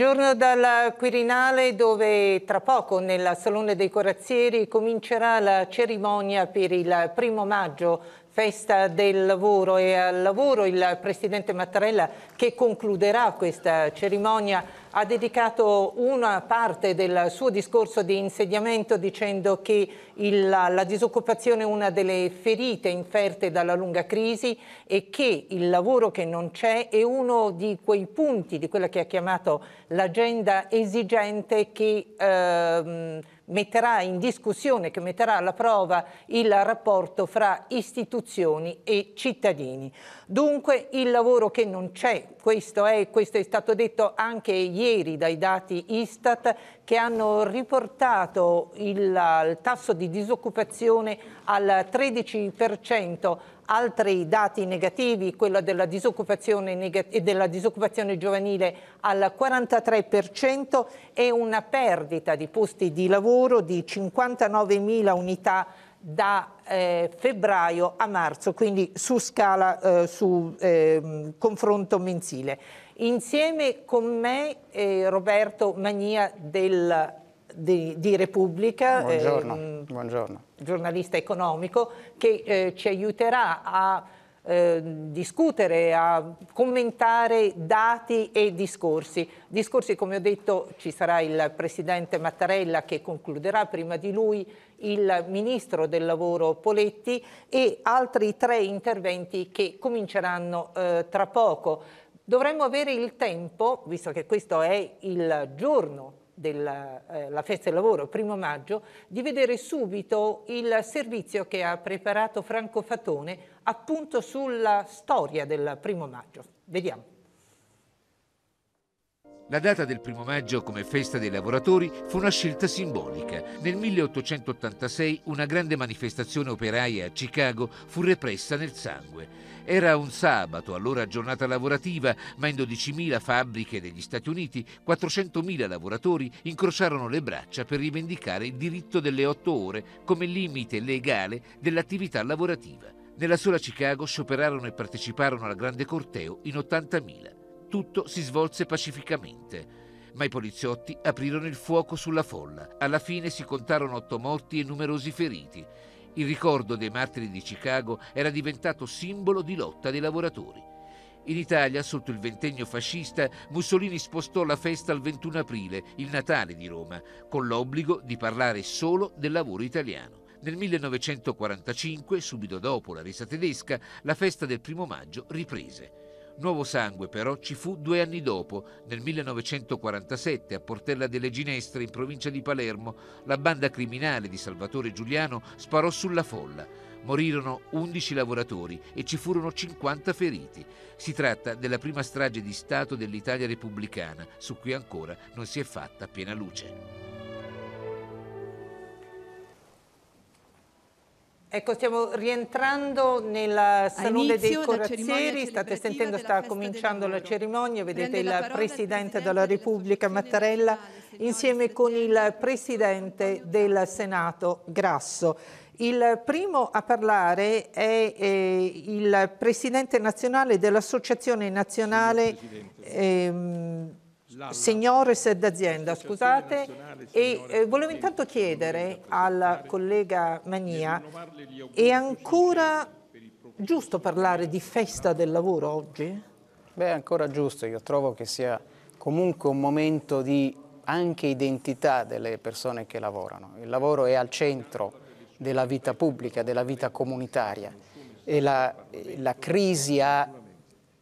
Buongiorno dal Quirinale dove tra poco nel Salone dei Corazzieri comincerà la cerimonia per il primo maggio festa del lavoro e al lavoro il Presidente Mattarella che concluderà questa cerimonia ha dedicato una parte del suo discorso di insediamento dicendo che il, la disoccupazione è una delle ferite inferte dalla lunga crisi e che il lavoro che non c'è è uno di quei punti di quella che ha chiamato l'agenda esigente che... Ehm, metterà in discussione, che metterà alla prova il rapporto fra istituzioni e cittadini. Dunque il lavoro che non c'è questo è, questo è, stato detto anche ieri dai dati Istat che hanno riportato il, il tasso di disoccupazione al 13%, altri dati negativi, quello della disoccupazione, negat della disoccupazione giovanile al 43% e una perdita di posti di lavoro di 59.000 unità da eh, febbraio a marzo, quindi su scala, eh, su eh, confronto mensile. Insieme con me eh, Roberto Magnia del, di, di, Repubblica, Buongiorno. Ehm, buongiorno. giornalista economico, che eh, ci aiuterà a eh, discutere, a commentare dati e discorsi. Discorsi, come ho detto, ci sarà il Presidente Mattarella che concluderà prima di lui il ministro del lavoro Poletti e altri tre interventi che cominceranno eh, tra poco. Dovremmo avere il tempo, visto che questo è il giorno della eh, festa del lavoro, primo maggio, di vedere subito il servizio che ha preparato Franco Fatone appunto sulla storia del primo maggio. Vediamo. La data del primo maggio come festa dei lavoratori fu una scelta simbolica. Nel 1886 una grande manifestazione operaia a Chicago fu repressa nel sangue. Era un sabato, allora giornata lavorativa, ma in 12.000 fabbriche degli Stati Uniti 400.000 lavoratori incrociarono le braccia per rivendicare il diritto delle otto ore come limite legale dell'attività lavorativa. Nella sola Chicago scioperarono e parteciparono al grande corteo in 80.000. Tutto si svolse pacificamente, ma i poliziotti aprirono il fuoco sulla folla. Alla fine si contarono otto morti e numerosi feriti. Il ricordo dei martiri di Chicago era diventato simbolo di lotta dei lavoratori. In Italia, sotto il ventennio fascista, Mussolini spostò la festa al 21 aprile, il Natale di Roma, con l'obbligo di parlare solo del lavoro italiano. Nel 1945, subito dopo la resa tedesca, la festa del primo maggio riprese. Nuovo sangue però ci fu due anni dopo, nel 1947, a Portella delle Ginestre, in provincia di Palermo, la banda criminale di Salvatore Giuliano sparò sulla folla. Morirono 11 lavoratori e ci furono 50 feriti. Si tratta della prima strage di Stato dell'Italia repubblicana, su cui ancora non si è fatta piena luce. Ecco, stiamo rientrando nella salone dei corazzieri, state sentendo, sta cominciando la cerimonia, vedete il Presidente della Repubblica Mattarella insieme con il Presidente del Senato Grasso. Il primo a parlare è eh, il Presidente nazionale dell'Associazione Nazionale... Sì, ehm, signores d'azienda, scusate, e eh, volevo intanto chiedere al collega Mania, è ancora giusto parlare di festa del lavoro oggi? Beh, è ancora giusto, io trovo che sia comunque un momento di anche identità delle persone che lavorano. Il lavoro è al centro della vita pubblica, della vita comunitaria e la, la crisi ha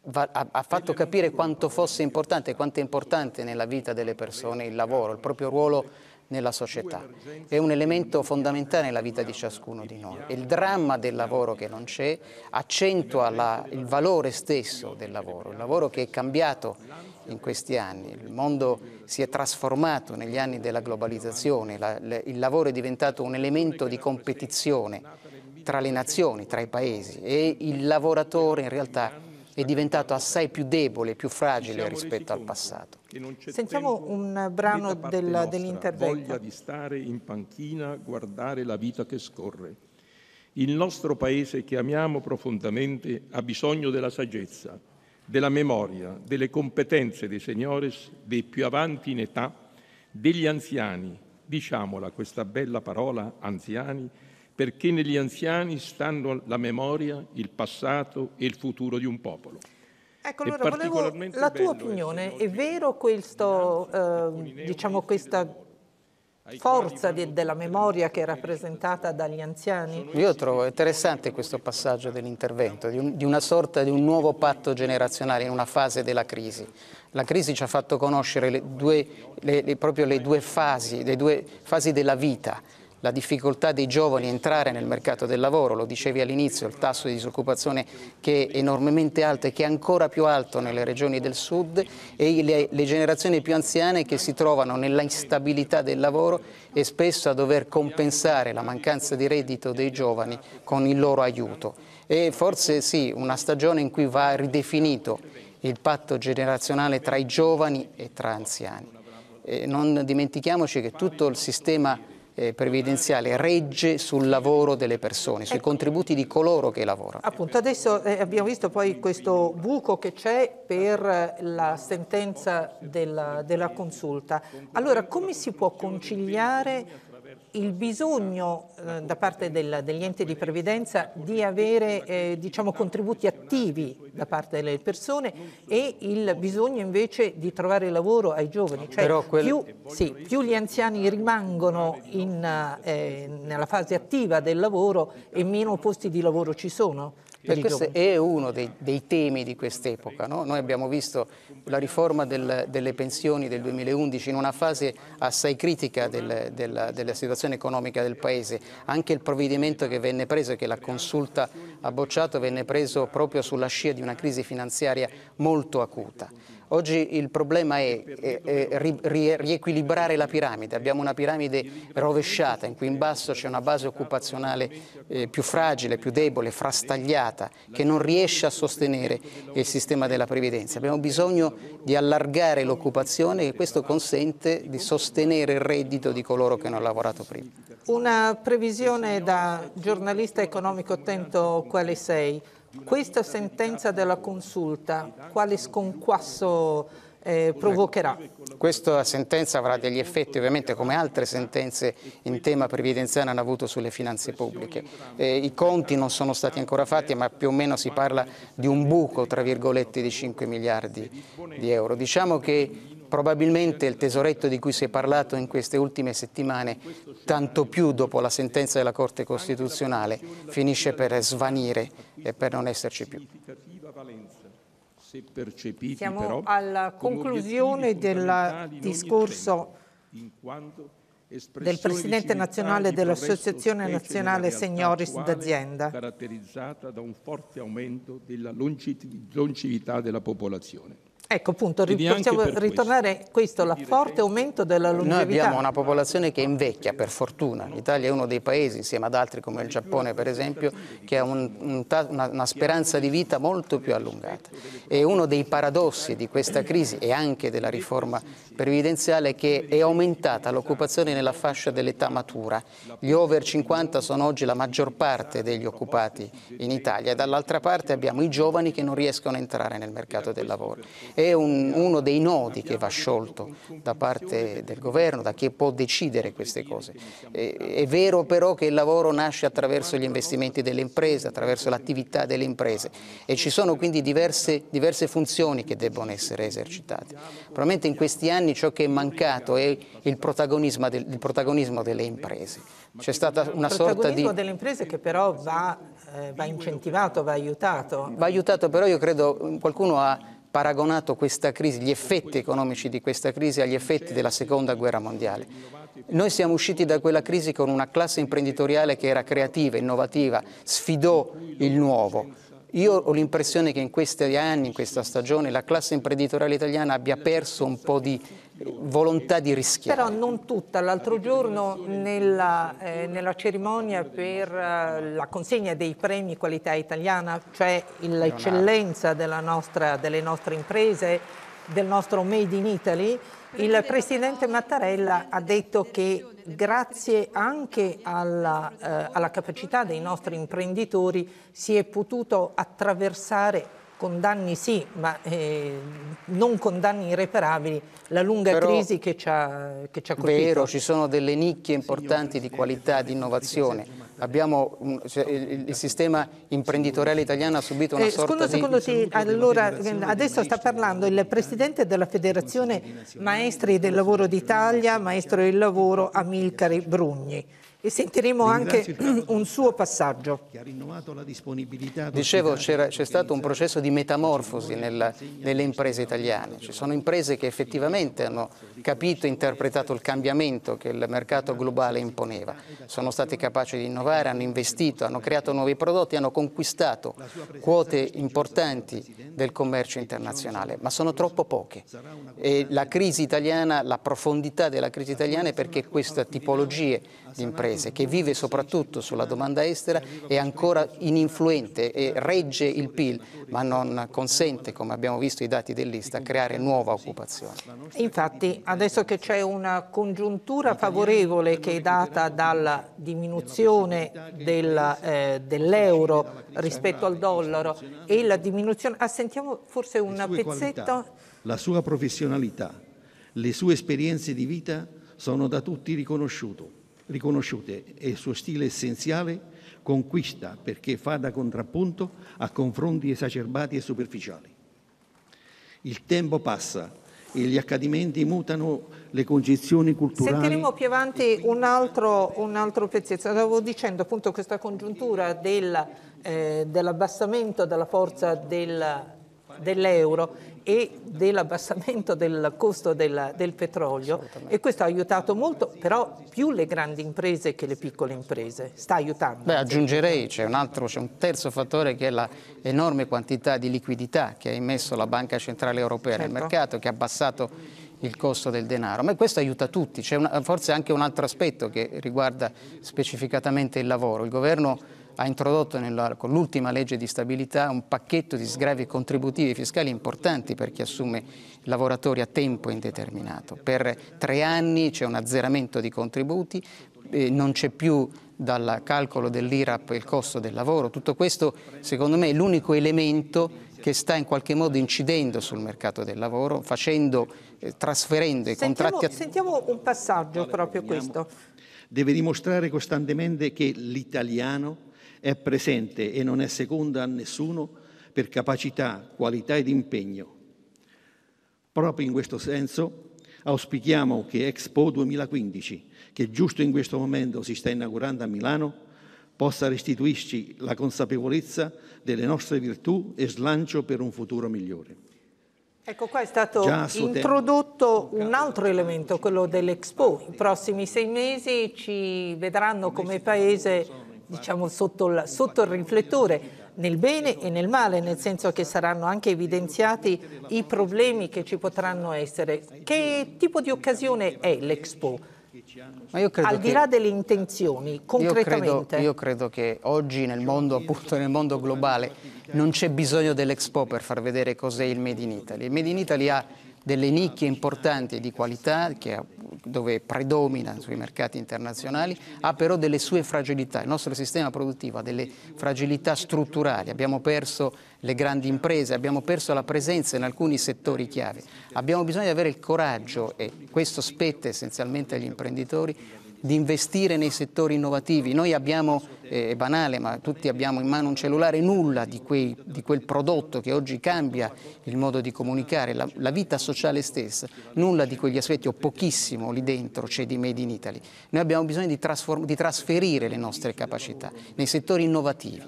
va, ha, ha, fatto capire quanto fosse importante, quanto è importante nella vita delle persone il lavoro, il proprio ruolo nella società. È un elemento fondamentale nella vita di ciascuno di noi. Il dramma del lavoro che non c'è accentua la, il valore stesso del lavoro, il lavoro che è cambiato in questi anni. Il mondo si è trasformato negli anni della globalizzazione, la, le, il lavoro è diventato un elemento di competizione tra le nazioni, tra i paesi e il lavoratore in realtà è diventato assai più debole, più fragile rispetto al passato. Sentiamo un brano del, dell'intervento. Voglia di stare in panchina, guardare la vita che scorre. Il nostro paese che amiamo profondamente ha bisogno della saggezza, della memoria, delle competenze dei signores, dei più avanti in età, degli anziani, diciamola questa bella parola, anziani, perché negli anziani stanno la memoria, il passato e il futuro di un popolo. Ecco, allora volevo la tua opinione. È vero questo, eh, diciamo questa forza di, della memoria che è rappresentata dagli anziani? Io trovo interessante questo passaggio dell'intervento, di, un, di una sorta di un nuovo patto generazionale in una fase della crisi. La crisi ci ha fatto conoscere le due, le, le, proprio le due fasi, le due fasi della vita la difficoltà dei giovani a entrare nel mercato del lavoro, lo dicevi all'inizio, il tasso di disoccupazione che è enormemente alto e che è ancora più alto nelle regioni del sud e le, le generazioni più anziane che si trovano nella instabilità del lavoro e spesso a dover compensare la mancanza di reddito dei giovani con il loro aiuto. E forse sì, una stagione in cui va ridefinito il patto generazionale tra i giovani e tra anziani. E non dimentichiamoci che tutto il sistema eh, previdenziale regge sul lavoro delle persone, sui ecco. contributi di coloro che lavorano. Appunto, adesso eh, abbiamo visto poi questo buco che c'è per la sentenza della, della consulta. Allora, come si può conciliare il bisogno eh, da parte del, degli enti di previdenza di avere eh, diciamo, contributi attivi da parte delle persone e il bisogno invece di trovare lavoro ai giovani. Cioè, più, sì, più, gli anziani rimangono in, eh, nella fase attiva del lavoro e meno posti di lavoro ci sono. Per questo è uno dei, dei temi di quest'epoca. No? Noi abbiamo visto la riforma del, delle pensioni del 2011 in una fase assai critica del, della, della, situazione economica del Paese. Anche il provvedimento che venne preso, che la consulta ha bocciato, venne preso proprio sulla scia di una crisi finanziaria molto acuta. Oggi il problema è, è, è riequilibrare la piramide, abbiamo una piramide rovesciata in cui in basso c'è una base occupazionale eh, più fragile, più debole, frastagliata, che non riesce a sostenere il sistema della previdenza. Abbiamo bisogno di allargare l'occupazione e questo consente di sostenere il reddito di coloro che non hanno lavorato prima. Una previsione da giornalista economico attento quale sei? Questa sentenza della Consulta quale sconquasso eh, provocherà? Questa sentenza avrà degli effetti ovviamente come altre sentenze in tema previdenziale hanno avuto sulle finanze pubbliche. Eh, I conti non sono stati ancora fatti ma più o meno si parla di un buco tra virgolette di 5 miliardi di euro. Diciamo che Probabilmente il tesoretto di cui si è parlato in queste ultime settimane, tanto più dopo la sentenza della Corte Costituzionale, finisce per svanire e per non esserci più. Siamo alla conclusione del discorso del Presidente nazionale dell'Associazione Nazionale Signoris d'Azienda. Caratterizzata da un forte aumento della longevità della popolazione. Ecco, appunto, possiamo ritornare a questo, il forte aumento della longevità. Noi abbiamo una popolazione che invecchia, per fortuna. L'Italia è uno dei paesi, insieme ad altri come il Giappone, per esempio, che ha un, un, una, una, speranza di vita molto più allungata. E uno dei paradossi di questa crisi e anche della riforma previdenziale che è aumentata l'occupazione nella fascia dell'età matura. Gli over 50 sono oggi la maggior parte degli occupati in Italia e dall'altra parte abbiamo i giovani che non riescono a entrare nel mercato del lavoro. È un, uno dei nodi che va sciolto da parte del governo, da chi può decidere queste cose. È, è vero però che il lavoro nasce attraverso gli investimenti delle imprese, attraverso l'attività delle imprese e ci sono quindi diverse, diverse funzioni che debbono essere esercitate. Probabilmente in questi anni anni ciò che è mancato è il protagonismo, del, il protagonismo delle imprese. C'è stata una sorta di... Il protagonismo delle imprese che però va, eh, va incentivato, va aiutato. Va aiutato, però io credo mm, qualcuno ha paragonato questa crisi, gli effetti economici di questa crisi agli effetti della seconda guerra mondiale. Noi siamo usciti da quella crisi con una classe imprenditoriale che era creativa, innovativa, sfidò il nuovo io ho l'impressione che in questi anni, in questa stagione, la classe imprenditoriale italiana abbia perso un po' di volontà di rischiare. Però non tutta. L'altro giorno nella, eh, nella, cerimonia per eh, la consegna dei premi qualità italiana cioè l'eccellenza delle nostre imprese, del nostro Made in Italy, il Presidente Mattarella ha detto che grazie anche alla, eh, alla capacità dei nostri imprenditori si è potuto attraversare condanni sì, ma eh, non condanni irreparabili, la lunga Però, crisi che ci ha, che ci ha colpito. Vero, ci sono delle nicchie importanti di qualità, di innovazione. Abbiamo un, cioè, il, il, sistema imprenditoriale italiano ha subito una eh, sorta secondo, di... Secondo te, allora, adesso sta parlando il Presidente della Federazione Maestri del Lavoro d'Italia, Maestro del Lavoro Amilcare Brugni e sentiremo anche un suo passaggio. Dicevo, c'è stato un processo di metamorfosi nella, nelle imprese italiane. Ci sono imprese che effettivamente hanno capito e interpretato il cambiamento che il mercato globale imponeva. Sono state capaci di innovare, hanno investito, hanno creato nuovi prodotti, hanno conquistato quote importanti del commercio internazionale, ma sono troppo poche. E la crisi italiana, la profondità della crisi italiana è perché queste tipologie di imprese, che vive soprattutto sulla domanda estera, è ancora ininfluente e regge il PIL, ma non consente, come abbiamo visto i dati dell'Ista, creare nuova occupazione. Infatti, adesso che c'è una congiuntura favorevole che è data dalla diminuzione del, eh, dell'euro rispetto al dollaro e la diminuzione... Ah, sentiamo forse un pezzetto... Qualità, la sua professionalità, le sue esperienze di vita sono da tutti riconosciute riconosciute e il suo stile essenziale conquista perché fa da contrappunto a confronti esacerbati e superficiali. Il tempo passa e gli accadimenti mutano le concezioni culturali. Sentiremo più avanti un altro, un altro pezzetto. Stavo dicendo appunto questa congiuntura del, eh, dell'abbassamento della forza del dell'euro e dell'abbassamento del costo del, del petrolio e questo ha aiutato molto, però più le grandi imprese che le piccole imprese, sta aiutando. Beh, aggiungerei, c'è un, altro, c'è un terzo fattore che è l'enorme quantità di liquidità che ha immesso la Banca Centrale Europea certo. nel mercato, che ha abbassato il costo del denaro, ma questo aiuta tutti, c'è una, forse anche un altro aspetto che riguarda specificatamente il lavoro, il governo ha introdotto con l'ultima legge di stabilità un pacchetto di sgravi contributivi fiscali importanti per chi assume lavoratori a tempo indeterminato. Per tre anni c'è un azzeramento di contributi, eh, non c'è più dal calcolo dell'IRAP il costo del lavoro. Tutto questo secondo me è l'unico elemento che sta in qualche modo incidendo sul mercato del lavoro, facendo, eh, trasferendo i contratti... A... Sentiamo un passaggio proprio questo. Deve dimostrare costantemente che l'italiano è presente e non è seconda a nessuno per capacità, qualità ed impegno. Proprio in questo senso auspichiamo che Expo 2015, che giusto in questo momento si sta inaugurando a Milano, possa restituirci la consapevolezza delle nostre virtù e slancio per un futuro migliore. Ecco, qua è stato introdotto tempo. un altro elemento, quello dell'Expo. I prossimi sei mesi ci vedranno come Paese diciamo, sotto, il, sotto il riflettore nel bene e nel male, nel senso che saranno anche evidenziati i problemi che ci potranno essere. Che tipo di occasione è l'Expo? Al di là che, delle intenzioni, concretamente. Io credo, io credo che oggi nel mondo, appunto, nel mondo globale non c'è bisogno dell'Expo per far vedere cos'è il Made in Italy. Il Made in Italy ha delle nicchie importanti di qualità che, dove predomina sui mercati internazionali, ha però delle sue fragilità. Il nostro sistema produttivo ha delle fragilità strutturali, abbiamo perso le grandi imprese, abbiamo perso la presenza in alcuni settori chiave. Abbiamo bisogno di avere il coraggio, e questo spetta essenzialmente agli imprenditori, di investire nei settori innovativi. Noi abbiamo, eh, è banale, ma tutti abbiamo in mano un cellulare, nulla di, quei, di quel prodotto che oggi cambia il modo di comunicare, la, la, vita sociale stessa, nulla di quegli aspetti o pochissimo lì dentro c'è di Made in Italy. Noi abbiamo bisogno di, di trasferire le nostre capacità nei settori innovativi.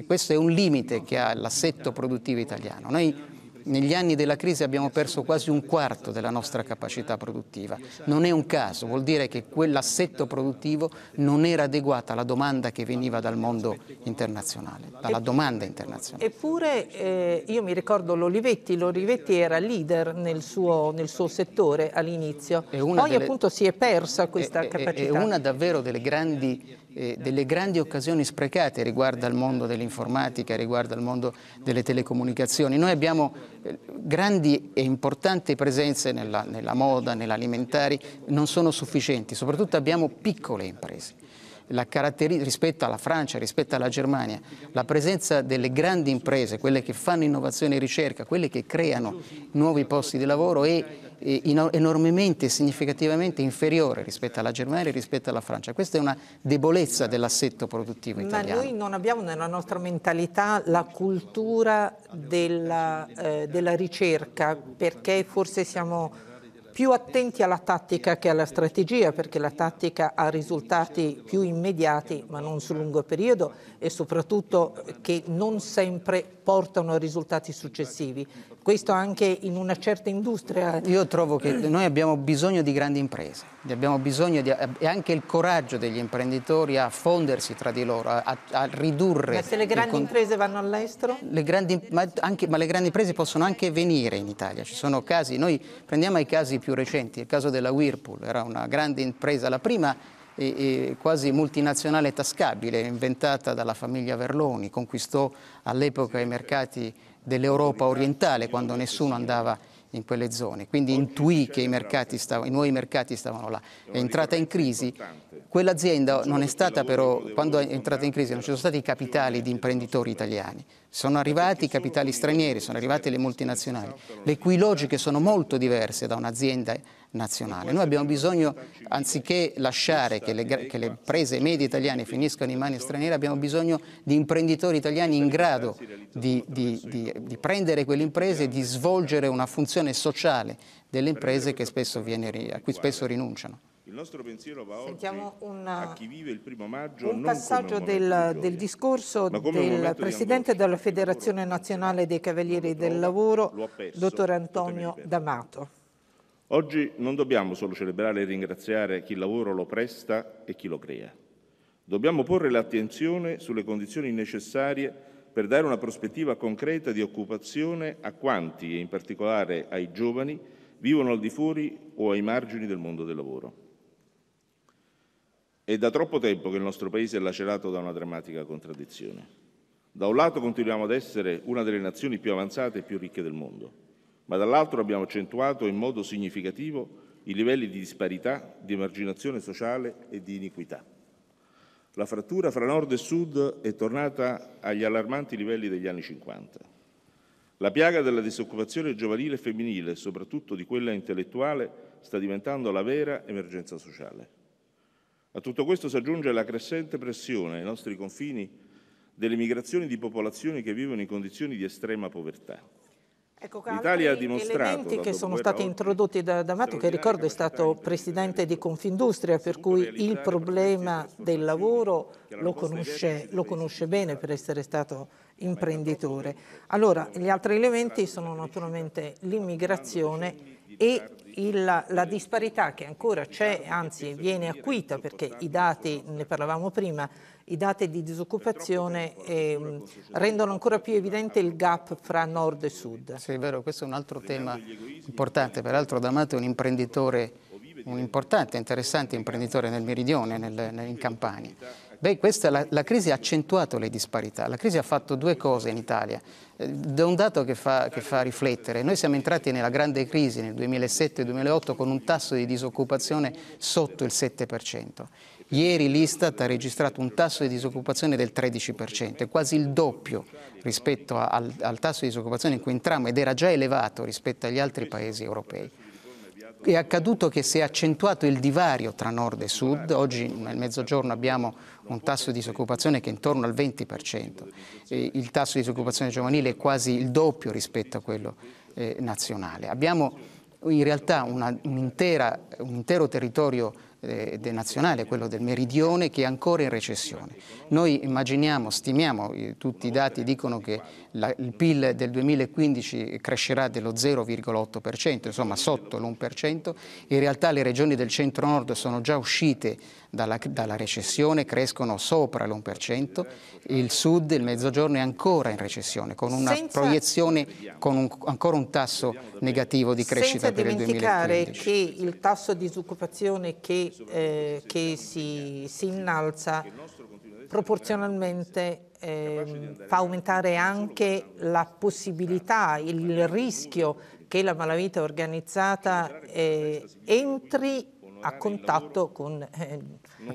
E questo è un limite che ha l'assetto produttivo italiano. Noi negli anni della crisi abbiamo perso quasi un quarto della nostra capacità produttiva. Non è un caso, vuol dire che quell'assetto produttivo non era adeguato alla domanda che veniva dal mondo internazionale, dalla domanda internazionale. Eppure eh, io mi ricordo l'Olivetti, l'Olivetti era leader nel suo, nel suo settore all'inizio, poi delle, appunto si è persa questa è, capacità. È una davvero delle grandi, eh, delle grandi occasioni sprecate riguardo al mondo dell'informatica, riguardo al mondo delle telecomunicazioni. Noi abbiamo grandi e importanti presenze nella, nella moda, nell'alimentare non sono sufficienti, soprattutto abbiamo piccole imprese. Caratteri- rispetto alla Francia, rispetto alla Germania, la presenza delle grandi imprese, quelle che fanno innovazione e ricerca, quelle che creano nuovi posti di lavoro è enormemente e significativamente inferiore rispetto alla Germania e rispetto alla Francia. Questa è una debolezza dell'assetto produttivo italiano. Ma noi non abbiamo nella nostra mentalità la cultura della, eh, della ricerca perché forse siamo più attenti alla tattica che alla strategia, perché la tattica ha risultati più immediati, ma non sul lungo periodo, e soprattutto che non sempre portano a risultati successivi. Questo anche in una certa industria. Io trovo che noi abbiamo bisogno di grandi imprese, abbiamo bisogno di, e anche il coraggio degli imprenditori a fondersi tra di loro, a, a ridurre... Ma se le grandi il, imprese vanno all'estero? Ma, ma, le grandi imprese possono anche venire in Italia, ci sono casi, noi prendiamo i casi più recenti, il caso della Whirlpool, era una grande impresa, la prima eh, quasi multinazionale tascabile, inventata dalla famiglia Verloni, conquistò all'epoca i mercati dell'Europa orientale quando nessuno andava in quelle zone, quindi intuì che i, mercati stavano, i nuovi mercati stavano là. È entrata in crisi, quell'azienda non è stata però, quando è entrata in crisi non ci sono stati i capitali di imprenditori italiani, sono arrivati i capitali stranieri, sono arrivate le multinazionali, le cui logiche sono molto diverse da un'azienda nazionale. Noi abbiamo bisogno, anziché lasciare che le, che le prese medie italiane finiscano in mani straniere, abbiamo bisogno di imprenditori italiani in grado di, di, di, di prendere quelle imprese e di svolgere una funzione sociale delle imprese spesso viene, a cui spesso rinunciano. Il nostro pensiero va Sentiamo una, a chi vive il primo maggio. Un passaggio del, del, discorso del Presidente della Federazione Nazionale dei Cavalieri del Lavoro, perso, Dottor Antonio D'Amato. Oggi non dobbiamo solo celebrare e ringraziare chi il lavoro lo presta e chi lo crea. Dobbiamo porre l'attenzione sulle condizioni necessarie per dare una prospettiva concreta di occupazione a quanti, e in particolare ai giovani, vivono al di fuori o ai margini del mondo del lavoro. È da troppo tempo che il nostro Paese è lacerato da una drammatica contraddizione. Da un lato continuiamo ad essere una delle nazioni più avanzate e più ricche del mondo, ma dall'altro abbiamo accentuato in modo significativo i livelli di disparità, di emarginazione sociale e di iniquità. La frattura fra nord e sud è tornata agli allarmanti livelli degli anni 50. La piaga della disoccupazione giovanile e femminile, soprattutto di quella intellettuale, sta diventando la vera emergenza sociale. A tutto questo si aggiunge la crescente pressione ai nostri confini delle migrazioni di popolazioni che vivono in condizioni di estrema povertà. Ecco, L'Italia ha dimostrato elementi che sono stati introdotti da D'Amato, che ricordo è stato presidente di Confindustria, per cui il problema del lavoro lo conosce, lo conosce bene per essere stato imprenditore. Allora, gli altri elementi sono naturalmente l'immigrazione e il, la disparità che ancora c'è, anzi viene acuita perché i dati, ne parlavamo prima, i dati di disoccupazione eh, rendono ancora più evidente il gap fra nord e sud. Sì, è vero, questo è un altro tema importante, peraltro D'Amato è un imprenditore, un importante, interessante imprenditore nel Meridione, nel, in Campania Beh, questa, la, la, crisi ha accentuato le disparità, la crisi ha fatto due cose in Italia. Eh, da un dato che fa, che fa riflettere, noi siamo entrati nella grande crisi nel 2007-2008 con un tasso di disoccupazione sotto il 7%. Ieri l'Istat ha registrato un tasso di disoccupazione del 13%, è quasi il doppio rispetto al, al tasso di disoccupazione in cui entrammo ed era già elevato rispetto agli altri paesi europei. È accaduto che si è accentuato il divario tra nord e sud, oggi nel mezzogiorno abbiamo un tasso di disoccupazione che è intorno al 20%. il tasso di disoccupazione giovanile è quasi il doppio rispetto a quello eh, nazionale. Abbiamo in realtà una, un, intera, un, intero territorio eh, nazionale, quello del meridione, che è ancora in recessione. Noi immaginiamo, stimiamo, eh, tutti i dati dicono che la, il PIL del 2015 crescerà dello 0,8%, insomma sotto l'1%, in realtà le regioni del centro-nord sono già uscite dalla, dalla recessione, crescono sopra l'1%, il sud, il mezzogiorno è ancora in recessione, con una senza, proiezione, con un, ancora un tasso negativo di crescita per il 2015. Senza dimenticare che il tasso di disoccupazione che, eh, che si, si innalza proporzionalmente eh, fa aumentare anche la possibilità, il rischio che la malavita organizzata eh, entri a contatto con eh,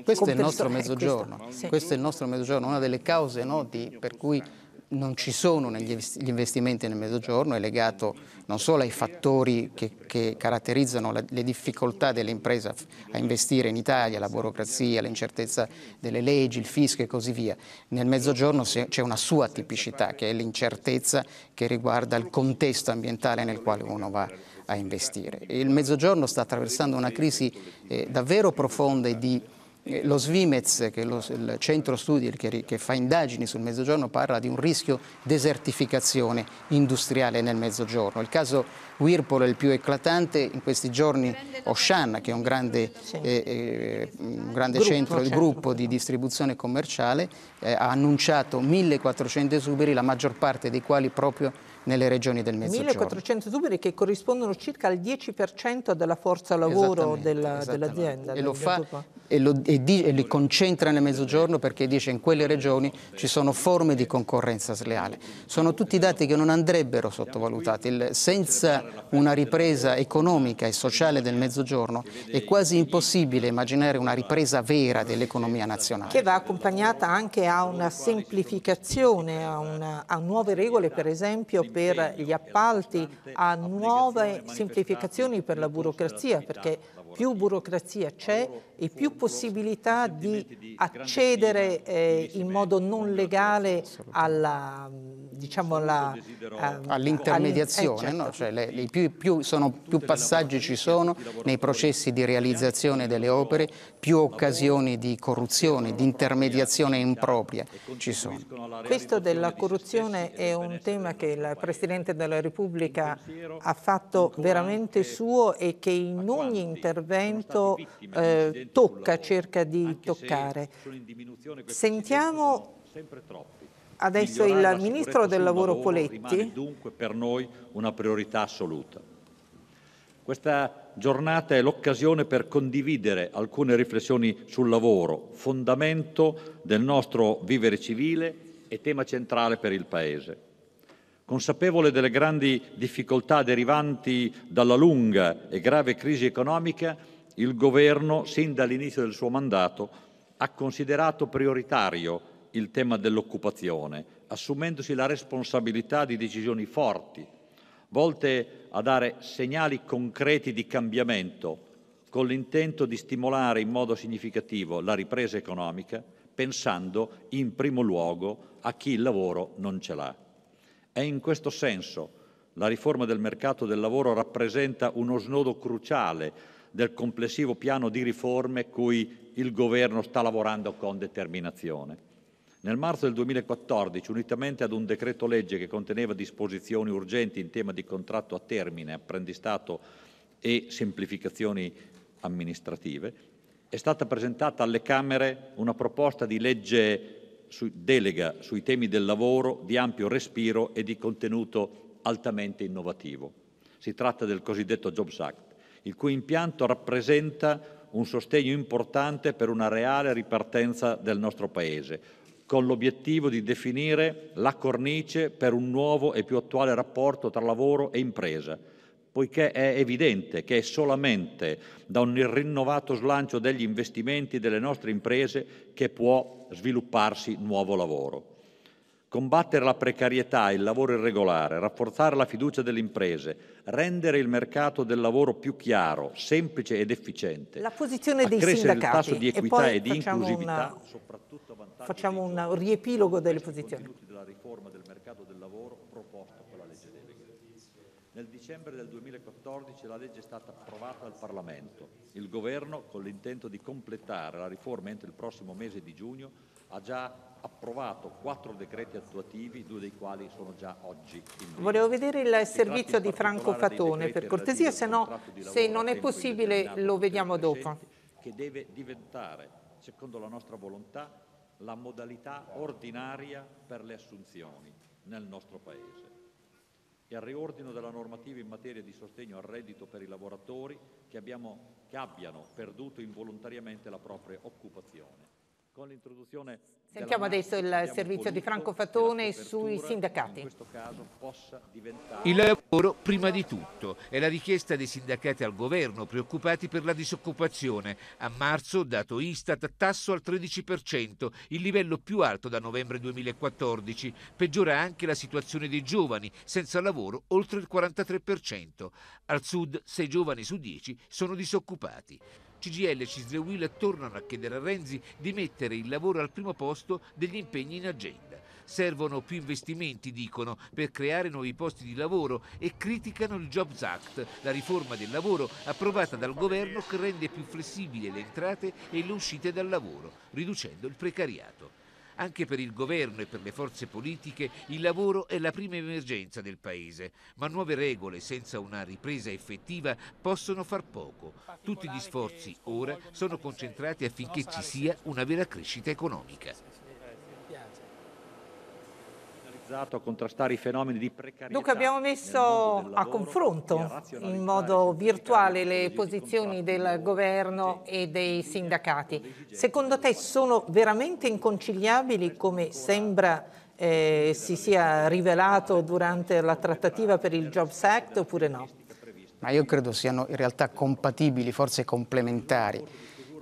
questo con è il nostro eh, mezzogiorno questo. Sì. questo. è il nostro mezzogiorno una delle cause noti per cui non ci sono negli investimenti nel Mezzogiorno è legato non solo ai fattori che, che caratterizzano la, le difficoltà delle imprese a investire in Italia, la burocrazia, l'incertezza delle leggi, il fisco e così via. Nel Mezzogiorno c'è una sua tipicità che è l'incertezza che riguarda il contesto ambientale nel quale uno va a investire. Il Mezzogiorno sta attraversando una crisi eh, davvero profonda e di eh, lo Svimez, che è lo, il centro studi che, che, fa indagini sul Mezzogiorno, parla di un rischio desertificazione industriale nel Mezzogiorno. Il caso Whirlpool è il più eclatante, in questi giorni Oshanna, che è un grande, sì. eh, eh un grande gruppo, centro, il certo. gruppo di distribuzione commerciale, eh, ha annunciato 1400 esuberi, la maggior parte dei quali proprio nelle regioni del Mezzogiorno. 1400 esuberi che corrispondono circa al 10% della forza lavoro dell'azienda. Dell e, lo fa, e, lo, e, di, e li concentra nel Mezzogiorno perché dice in quelle regioni ci sono forme di concorrenza sleale. Sono tutti dati che non andrebbero sottovalutati. Il, senza una ripresa economica e sociale del Mezzogiorno è quasi impossibile immaginare una ripresa vera dell'economia nazionale. Che va accompagnata anche a una semplificazione, a, una, a nuove regole per esempio per gli appalti, a nuove semplificazioni per la burocrazia, perché più burocrazia c'è e più possibilità di accedere eh, in modo non legale diciamo, eh, all'intermediazione. Diciamo, all eh, certo. no? cioè, le, le più, più, sono, più passaggi ci sono nei processi di realizzazione delle opere, più occasioni di corruzione, di intermediazione impropria ci sono. Questo della corruzione è un tema che il Presidente della Repubblica ha fatto veramente suo e che in ogni intervento eh, tocca, cerca di toccare. Sentiamo adesso il Ministro del Lavoro Poletti. Rimane dunque per noi una priorità assoluta. Questa giornata è l'occasione per condividere alcune riflessioni sul lavoro, fondamento del nostro vivere civile e tema centrale per il Paese. Consapevole delle grandi difficoltà derivanti dalla lunga e grave crisi economica, il governo, sin dall'inizio del suo mandato, ha considerato prioritario il tema dell'occupazione, assumendosi la responsabilità di decisioni forti, volte a dare segnali concreti di cambiamento, con l'intento di stimolare in modo significativo la ripresa economica, pensando in primo luogo a chi il lavoro non ce l'ha. È in questo senso la riforma del mercato del lavoro rappresenta uno snodo cruciale del complessivo piano di riforme cui il Governo sta lavorando con determinazione. Nel marzo del 2014, unitamente ad un decreto legge che conteneva disposizioni urgenti in tema di contratto a termine, apprendistato e semplificazioni amministrative, è stata presentata alle Camere una proposta di legge su, delega sui temi del lavoro di ampio respiro e di contenuto altamente innovativo. Si tratta del cosiddetto Jobs Act, il cui impianto rappresenta un sostegno importante per una reale ripartenza del nostro Paese, con l'obiettivo di definire la cornice per un nuovo e più attuale rapporto tra lavoro e impresa, poiché è evidente che è solamente da un rinnovato slancio degli investimenti delle nostre imprese che può svilupparsi nuovo lavoro combattere la precarietà e il lavoro irregolare, rafforzare la fiducia delle imprese, rendere il mercato del lavoro più chiaro, semplice ed efficiente. La posizione dei sindacati. il tasso di equità e, e di inclusività, una, Facciamo un riepilogo delle posizioni. della riforma del mercato del lavoro proposta con la legge delega. Nel dicembre del 2014 la legge è stata approvata dal Parlamento. Il Governo, con l'intento di completare la riforma entro il prossimo mese di giugno, ha già approvato quattro decreti attuativi, due dei quali sono già oggi in vigore. Volevo vedere il servizio di Franco Fatone, per cortesia, se no, se non è possibile, lo vediamo dopo. Che deve diventare, secondo la nostra volontà, la modalità ordinaria per le assunzioni nel nostro Paese e al riordino della normativa in materia di sostegno al reddito per i lavoratori che, abbiamo, che abbiano perduto involontariamente la propria occupazione con l'introduzione Sentiamo adesso il servizio di Franco Fatone sui sindacati. Il lavoro prima di tutto è la richiesta dei sindacati al governo preoccupati per la disoccupazione. A marzo, dato Istat, tasso al 13%, il livello più alto da novembre 2014. Peggiora anche la situazione dei giovani, senza lavoro oltre il 43%. Al sud 6 giovani su 10 sono disoccupati. CGL e Cisle Will tornano a chiedere a Renzi di mettere il lavoro al primo posto degli impegni in agenda. Servono più investimenti, dicono, per creare nuovi posti di lavoro e criticano il Jobs Act, la riforma del lavoro approvata dal governo che rende più flessibili le entrate e le uscite dal lavoro, riducendo il precariato. Anche per il governo e per le forze politiche il lavoro è la prima emergenza del Paese, ma nuove regole senza una ripresa effettiva possono far poco. Tutti gli sforzi ora sono concentrati affinché ci sia una vera crescita economica finalizzato a contrastare i fenomeni di precarietà. Dunque abbiamo messo a confronto in modo virtuale le posizioni del governo e dei sindacati. Secondo te sono veramente inconciliabili come sembra eh, si sia rivelato durante la trattativa per il Jobs Act oppure no? Ma io credo siano in realtà compatibili, forse complementari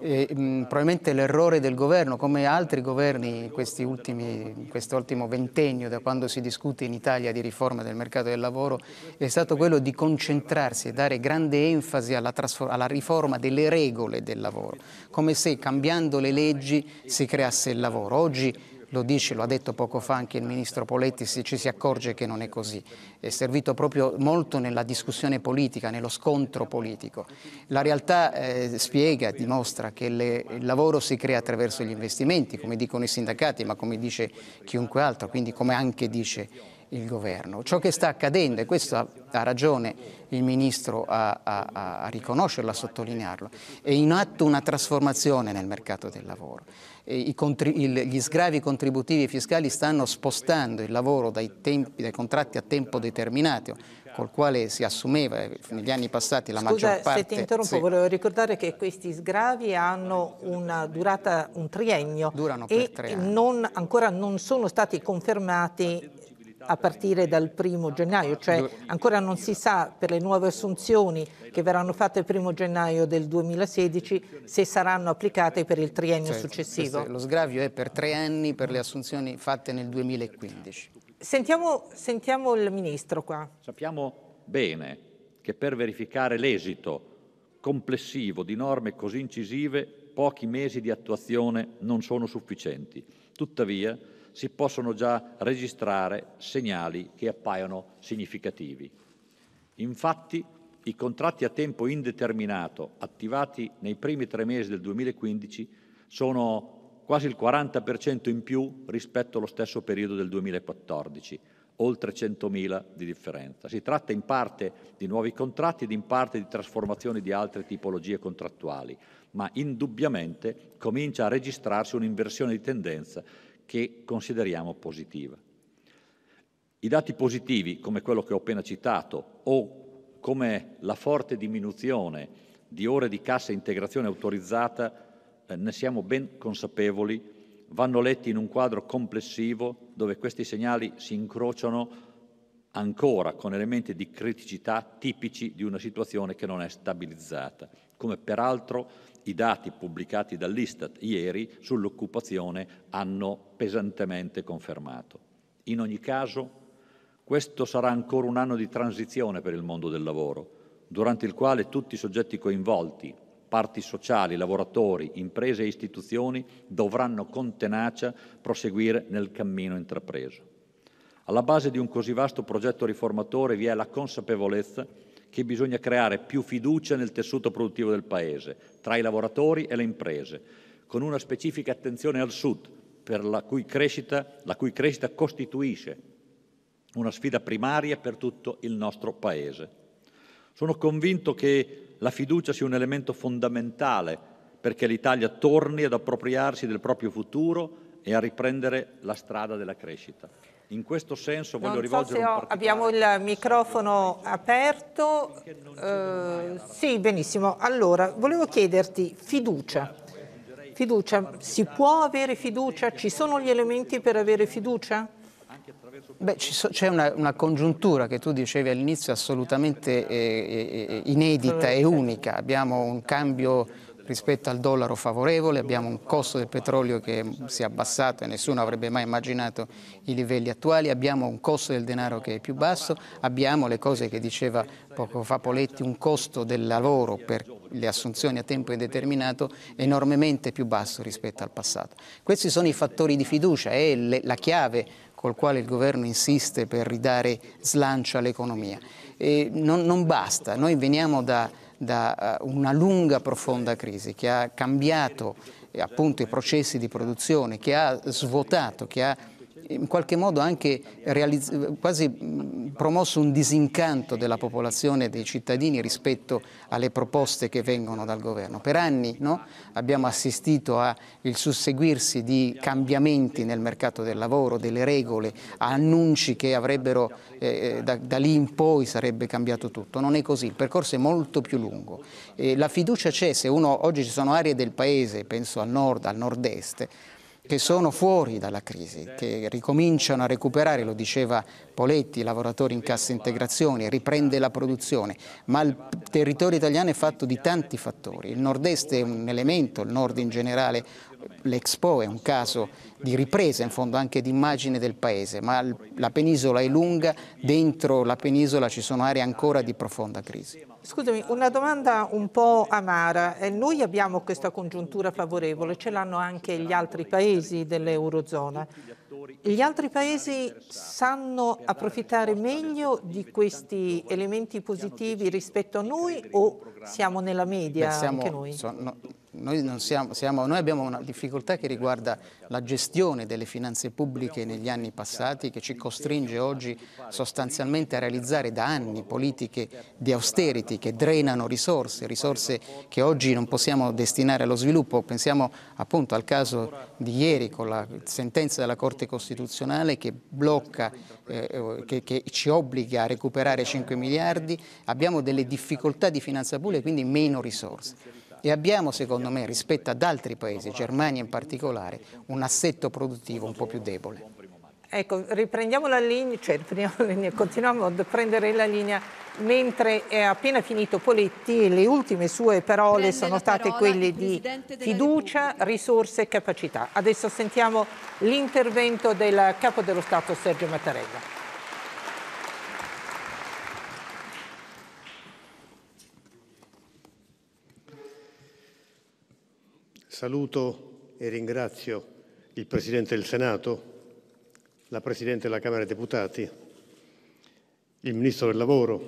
eh, mh, probabilmente l'errore del governo, come altri governi in ultimi, quest'ultimo ventennio da quando si discute in Italia di riforma del mercato del lavoro, è stato quello di concentrarsi e dare grande enfasi alla, alla riforma delle regole del lavoro, come se cambiando le leggi si creasse il lavoro. Oggi lo dice, lo ha detto poco fa anche il ministro Poletti, ci si accorge che non è così. È servito proprio molto nella discussione politica, nello scontro politico. La realtà eh, spiega, dimostra che le, il lavoro si crea attraverso gli investimenti, come dicono i sindacati, ma come dice chiunque altro, quindi come anche dice il governo. Ciò che sta accadendo, e questo ha, ha ragione il Ministro a, a, a riconoscerlo, a sottolinearlo, è in atto una trasformazione nel mercato del lavoro gli sgravi contributivi fiscali stanno spostando il lavoro dai, tempi, dai contratti a tempo determinato col quale si assumeva eh, negli anni passati la Scusa, maggior parte. se ti interrompo, sì. volevo ricordare che questi sgravi hanno una durata, un triennio Durano e non, ancora non sono stati confermati a partire dal primo gennaio, cioè ancora non si sa per le nuove assunzioni che verranno fatte il primo gennaio del 2016 se saranno applicate per il triennio certo, successivo. Lo sgravio è per tre anni per le assunzioni fatte nel 2015. Sentiamo, sentiamo il Ministro qua. Sappiamo bene che per verificare l'esito complessivo di norme così incisive pochi mesi di attuazione non sono sufficienti. Tuttavia, si possono già registrare segnali che appaiono significativi. Infatti, i contratti a tempo indeterminato attivati nei primi tre mesi del 2015 sono quasi il 40% in più rispetto allo stesso periodo del 2014, oltre 100.000 di differenza. Si tratta in parte di nuovi contratti ed in parte di trasformazioni di altre tipologie contrattuali, ma indubbiamente comincia a registrarsi un'inversione di tendenza che consideriamo positiva. I dati positivi, come quello che ho appena citato, o come la forte diminuzione di ore di cassa integrazione autorizzata, eh, ne siamo ben consapevoli, vanno letti in un quadro complessivo dove questi segnali si incrociano ancora con elementi di criticità tipici di una situazione che non è stabilizzata, come peraltro i dati pubblicati dall'Istat ieri sull'occupazione hanno pesantemente confermato. In ogni caso, questo sarà ancora un anno di transizione per il mondo del lavoro, durante il quale tutti i soggetti coinvolti, parti sociali, lavoratori, imprese e istituzioni dovranno con tenacia proseguire nel cammino intrapreso. Alla base di un così vasto progetto riformatore vi è la consapevolezza che bisogna creare più fiducia nel tessuto produttivo del Paese, tra i lavoratori e le imprese, con una specifica attenzione al Sud, la cui, crescita, la cui crescita costituisce una sfida primaria per tutto il nostro Paese. Sono convinto che la fiducia sia un elemento fondamentale perché l'Italia torni ad appropriarsi del proprio futuro e a riprendere la strada della crescita. In questo senso voglio non rivolgere se ho, Abbiamo il microfono aperto. Eh, sì, benissimo. Allora, volevo chiederti fiducia. Fiducia, si può avere fiducia? Ci sono gli elementi per avere fiducia? Beh, c'è una, una, congiuntura che tu dicevi all'inizio assolutamente eh, eh, eh inedita e unica. Abbiamo un cambio rispetto al dollaro favorevole, abbiamo un costo del petrolio che si è abbassato e nessuno avrebbe mai immaginato i livelli attuali, abbiamo un costo del denaro che è più basso, abbiamo le cose che diceva poco fa Poletti, un costo del lavoro per le assunzioni a tempo indeterminato enormemente più basso rispetto al passato. Questi sono i fattori di fiducia e la chiave col quale il governo insiste per ridare slancio all'economia. Non, non basta, noi veniamo da da eh, una lunga profonda crisi che ha cambiato eh, appunto i processi di produzione, che ha svuotato, che ha in qualche modo anche quasi promosso un disincanto della popolazione dei cittadini rispetto alle proposte che vengono dal governo. Per anni no, abbiamo assistito al susseguirsi di cambiamenti nel mercato del lavoro, delle regole, a annunci che avrebbero, eh, eh, da, da, lì in poi sarebbe cambiato tutto. Non è così, il percorso è molto più lungo. Eh, la fiducia c'è, se uno, oggi ci sono aree del paese, penso al nord, al nord-est, che sono fuori dalla crisi, che ricominciano a recuperare, lo diceva Poletti, lavoratori in cassa integrazione, riprende la produzione, ma il territorio italiano è fatto di tanti fattori, il nord-est è un elemento, il nord in generale, l'Expo è un caso di ripresa in fondo anche di immagine del paese, ma la penisola è lunga, dentro la penisola ci sono aree ancora di profonda crisi. Scusami, una domanda un po' amara. noi abbiamo questa congiuntura favorevole, ce l'hanno anche gli altri paesi dell'Eurozona. Gli altri paesi sanno approfittare meglio di questi elementi positivi rispetto a noi o siamo nella media Beh, siamo, anche noi? Sono, noi, siamo, siamo, noi, abbiamo una difficoltà che riguarda la gestione delle finanze pubbliche negli anni passati che ci costringe oggi sostanzialmente a realizzare da anni politiche di austerity che drenano risorse, risorse che oggi non possiamo destinare allo sviluppo. Pensiamo appunto al caso di ieri con la sentenza della Corte Costituzionale che blocca, eh, eh che, che ci obbliga a recuperare 5 miliardi. Abbiamo delle difficoltà di finanza pubblica e quindi meno risorse e abbiamo secondo me rispetto ad altri paesi, Germania in particolare, un assetto produttivo un po' più debole. Ecco, riprendiamo la linea, cioè riprendiamo la linea, continuiamo a prendere la linea mentre è appena finito Poletti le ultime sue parole Prende sono state quelle di fiducia, risorse e capacità. Adesso sentiamo l'intervento del Capo dello Stato Sergio Mattarella. Saluto e ringrazio il Presidente del Senato, la Presidente della Camera dei Deputati, il Ministro del Lavoro,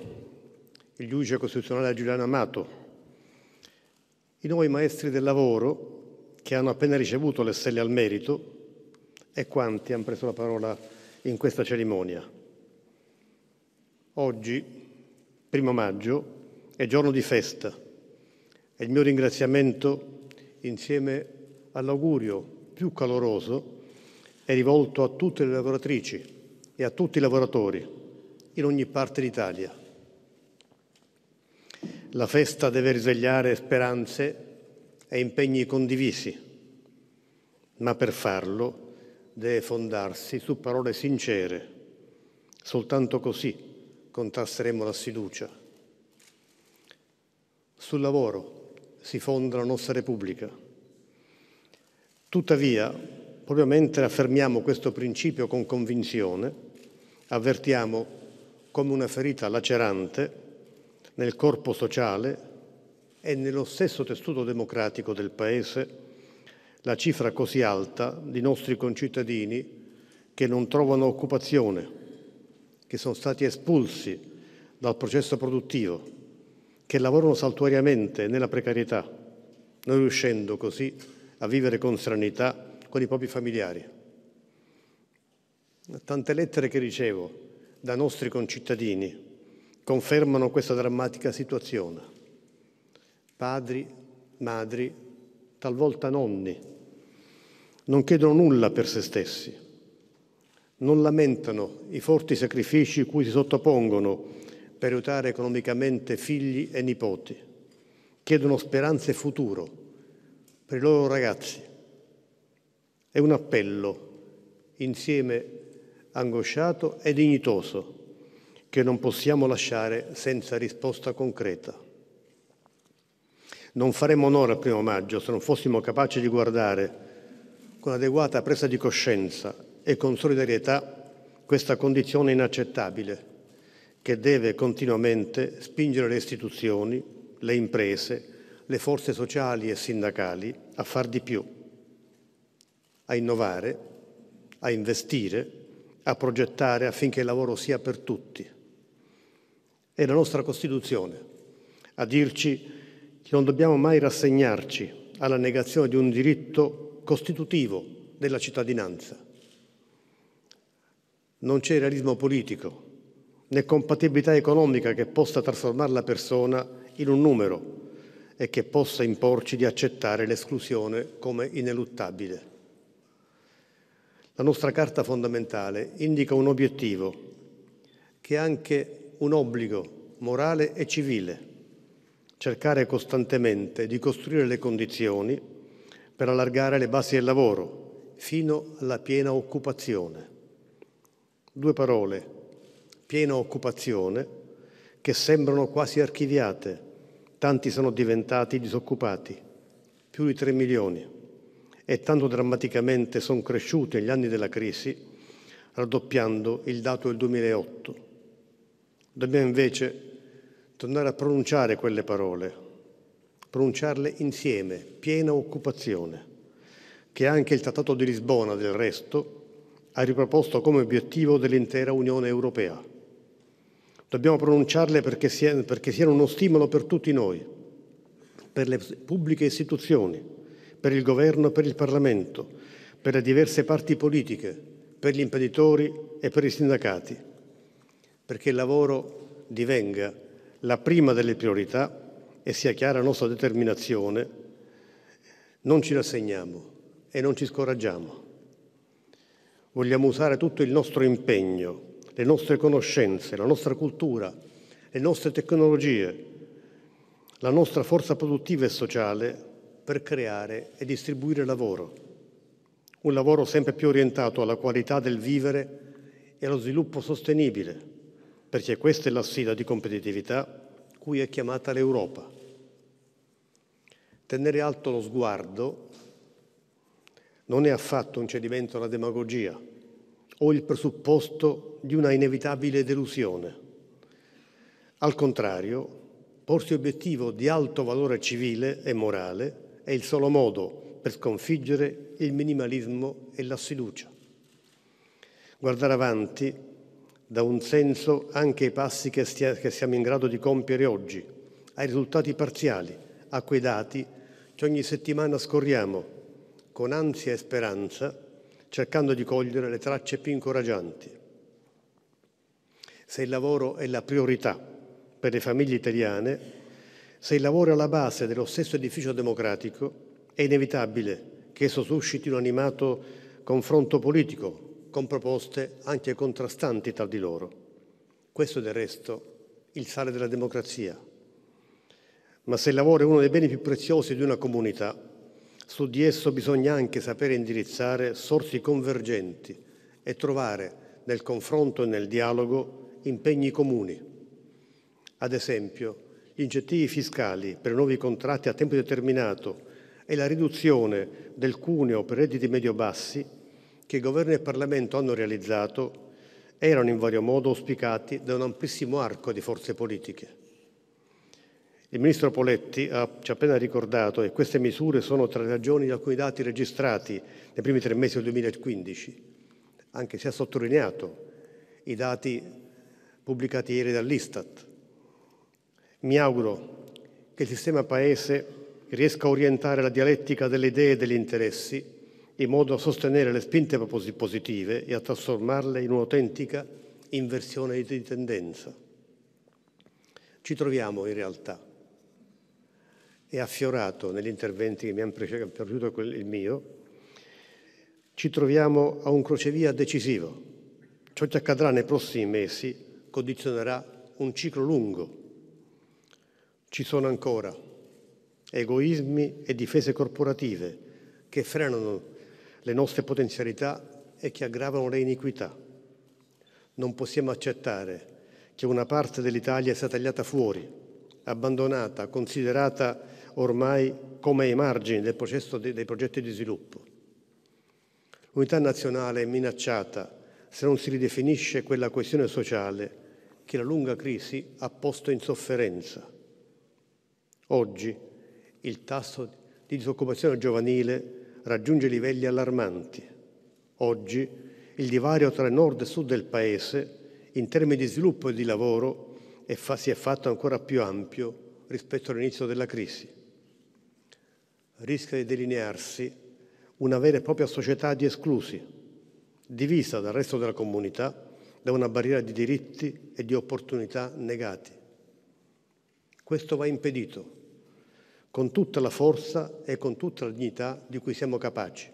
il Giudice Costituzionale Giuliano Amato, i nuovi maestri del lavoro che hanno appena ricevuto le stelle al merito e quanti hanno preso la parola in questa cerimonia. Oggi, primo maggio, è giorno di festa e il mio ringraziamento insieme all'augurio più caloroso è rivolto a tutte le lavoratrici e a tutti i lavoratori in ogni parte d'Italia. La festa deve risvegliare speranze e impegni condivisi, ma per farlo deve fondarsi su parole sincere. Soltanto così contrasteremo la sfiducia. Sul lavoro si fonda la nostra Repubblica Tuttavia, proprio mentre affermiamo questo principio con convinzione, avvertiamo come una ferita lacerante nel corpo sociale e nello stesso tessuto democratico del Paese la cifra così alta di nostri concittadini che non trovano occupazione, che sono stati espulsi dal processo produttivo, che lavorano saltuariamente nella precarietà, non riuscendo così a vivere con serenità con i propri familiari. Tante lettere che ricevo da nostri concittadini confermano questa drammatica situazione. Padri, madri, talvolta nonni, non chiedono nulla per se stessi, non lamentano i forti sacrifici cui si sottopongono per aiutare economicamente figli e nipoti, chiedono speranze e futuro per i loro ragazzi. È un appello insieme angosciato e dignitoso che non possiamo lasciare senza risposta concreta. Non faremmo onore al primo maggio se non fossimo capaci di guardare con adeguata presa di coscienza e con solidarietà questa condizione inaccettabile che deve continuamente spingere le istituzioni, le imprese, le forze sociali e sindacali a far di più, a innovare, a investire, a progettare affinché il lavoro sia per tutti. È la nostra Costituzione a dirci che non dobbiamo mai rassegnarci alla negazione di un diritto costitutivo della cittadinanza. Non c'è realismo politico né compatibilità economica che possa trasformare la persona in un numero e che possa imporci di accettare l'esclusione come ineluttabile. La nostra Carta fondamentale indica un obiettivo, che è anche un obbligo morale e civile, cercare costantemente di costruire le condizioni per allargare le basi del lavoro fino alla piena occupazione. Due parole, piena occupazione, che sembrano quasi archiviate, tanti sono diventati disoccupati, più di 3 milioni, e tanto drammaticamente sono cresciuti negli anni della crisi, raddoppiando il dato del 2008. Dobbiamo invece tornare a pronunciare quelle parole, pronunciarle insieme, piena occupazione, che anche il Trattato di Lisbona, del resto, ha riproposto come obiettivo dell'intera Unione Europea Dobbiamo pronunciarle perché, sia, perché siano uno stimolo per tutti noi, per le pubbliche istituzioni, per il governo e per il Parlamento, per le diverse parti politiche, per gli imprenditori e per i sindacati, perché il lavoro divenga la prima delle priorità e sia chiara la nostra determinazione, non ci rassegniamo e non ci scoraggiamo. Vogliamo usare tutto il nostro impegno le nostre conoscenze, la nostra cultura, le nostre tecnologie, la nostra forza produttiva e sociale per creare e distribuire lavoro. Un lavoro sempre più orientato alla qualità del vivere e allo sviluppo sostenibile, perché questa è la sfida di competitività cui è chiamata l'Europa. Tenere alto lo sguardo non è affatto un cedimento alla demagogia o il presupposto di una inevitabile delusione. Al contrario, porsi obiettivo di alto valore civile e morale è il solo modo per sconfiggere il minimalismo e la sfiducia. Guardare avanti dà un senso anche ai passi che, stia, che siamo in grado di compiere oggi, ai risultati parziali, a quei dati che ogni settimana scorriamo con ansia e speranza cercando di cogliere le tracce più incoraggianti. Se il lavoro è la priorità per le famiglie italiane, se il lavoro è alla base dello stesso edificio democratico, è inevitabile che esso susciti un animato confronto politico con proposte anche contrastanti tra di loro. Questo è del resto il sale della democrazia. Ma se il lavoro è uno dei beni più preziosi di una comunità, su di esso bisogna anche sapere indirizzare sorsi convergenti e trovare nel confronto e nel dialogo impegni comuni. Ad esempio, gli incentivi fiscali per nuovi contratti a tempo determinato e la riduzione del cuneo per redditi medio-bassi che Governo e Parlamento hanno realizzato erano in vario modo auspicati da un amplissimo arco di forze politiche. Il ministro Poletti ha, ci ha appena ricordato che queste misure sono tra le ragioni di alcuni dati registrati nei primi tre mesi del 2015, anche se ha sottolineato i dati pubblicati ieri dall'Istat. Mi auguro che il sistema Paese riesca a orientare la dialettica delle idee e degli interessi in modo a sostenere le spinte positive e a trasformarle in un'autentica inversione di tendenza. Ci troviamo in realtà è affiorato negli interventi che mi hanno preceduto il mio, ci troviamo a un crocevia decisivo. Ciò che accadrà nei prossimi mesi condizionerà un ciclo lungo. Ci sono ancora egoismi e difese corporative che frenano le nostre potenzialità e che aggravano le iniquità. Non possiamo accettare che una parte dell'Italia sia tagliata fuori, abbandonata, considerata ormai come ai margini del processo de, dei progetti di sviluppo. L'unità nazionale è minacciata se non si ridefinisce quella coesione sociale che la lunga crisi ha posto in sofferenza. Oggi il tasso di disoccupazione giovanile raggiunge livelli allarmanti. Oggi il divario tra nord e sud del Paese in termini di sviluppo e di lavoro è fa, si è fatto ancora più ampio rispetto all'inizio della crisi rischia di delinearsi una vera e propria società di esclusi, divisa dal resto della comunità da una barriera di diritti e di opportunità negati. Questo va impedito con tutta la forza e con tutta la dignità di cui siamo capaci.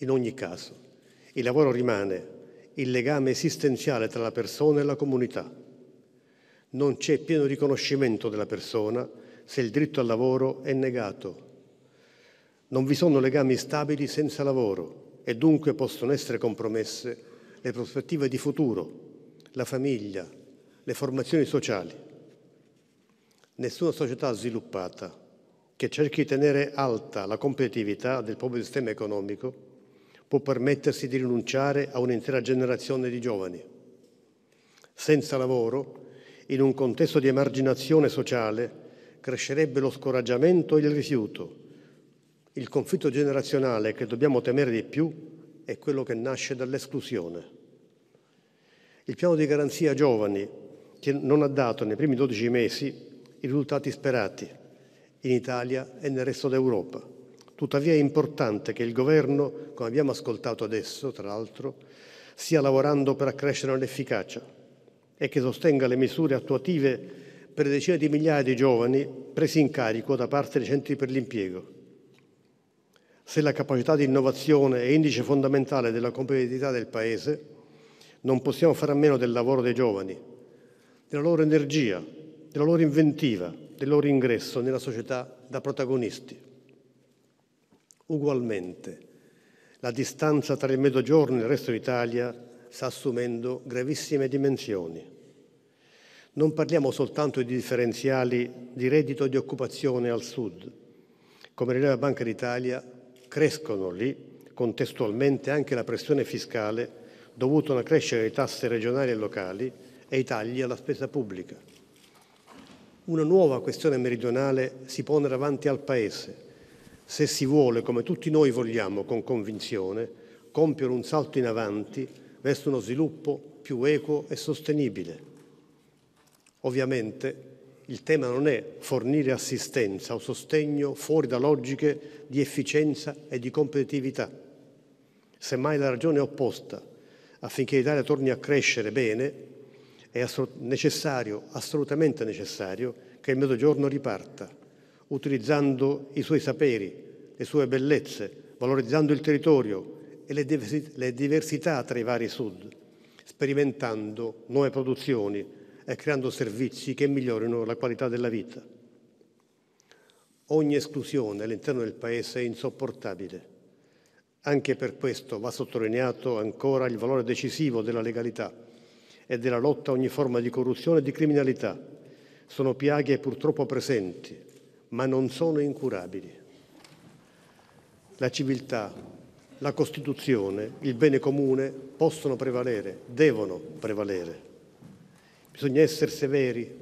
In ogni caso, il lavoro rimane il legame esistenziale tra la persona e la comunità. Non c'è pieno riconoscimento della persona se il diritto al lavoro è negato. Non vi sono legami stabili senza lavoro e dunque possono essere compromesse le prospettive di futuro, la famiglia, le formazioni sociali. Nessuna società sviluppata che cerchi di tenere alta la competitività del proprio sistema economico può permettersi di rinunciare a un'intera generazione di giovani. Senza lavoro, in un contesto di emarginazione sociale, crescerebbe lo scoraggiamento e il rifiuto. Il conflitto generazionale che dobbiamo temere di più è quello che nasce dall'esclusione. Il piano di garanzia giovani, che non ha dato nei primi 12 mesi i risultati sperati in Italia e nel resto d'Europa. Tuttavia è importante che il Governo, come abbiamo ascoltato adesso, tra l'altro, stia lavorando per accrescere l'efficacia e che sostenga le misure attuative per decine di migliaia di giovani presi in carico da parte dei centri per l'impiego. Se la capacità di innovazione è indice fondamentale della competitività del Paese, non possiamo fare a meno del lavoro dei giovani, della loro energia, della loro inventiva, del loro ingresso nella società da protagonisti. Ugualmente, la distanza tra il Mezzogiorno e il resto d'Italia sta assumendo gravissime dimensioni. Non parliamo soltanto di differenziali di reddito e di occupazione al sud. Come rileva la Banca d'Italia, crescono lì contestualmente anche la pressione fiscale dovuta a una crescita delle tasse regionali e locali e i tagli alla spesa pubblica. Una nuova questione meridionale si pone davanti al Paese se si vuole, come tutti noi vogliamo con convinzione, compiere un salto in avanti verso uno sviluppo più equo e sostenibile, Ovviamente il tema non è fornire assistenza o sostegno fuori da logiche di efficienza e di competitività. Semmai la ragione è opposta. Affinché l'Italia torni a crescere bene è necessario, assolutamente necessario, che il Mezzogiorno riparta, utilizzando i suoi saperi, le sue bellezze, valorizzando il territorio e le diversità tra i vari sud, sperimentando nuove produzioni, e creando servizi che migliorino la qualità della vita. Ogni esclusione all'interno del Paese è insopportabile. Anche per questo va sottolineato ancora il valore decisivo della legalità e della lotta a ogni forma di corruzione e di criminalità. Sono piaghe purtroppo presenti, ma non sono incurabili. La civiltà, la Costituzione, il bene comune possono prevalere, devono prevalere. Bisogna essere severi,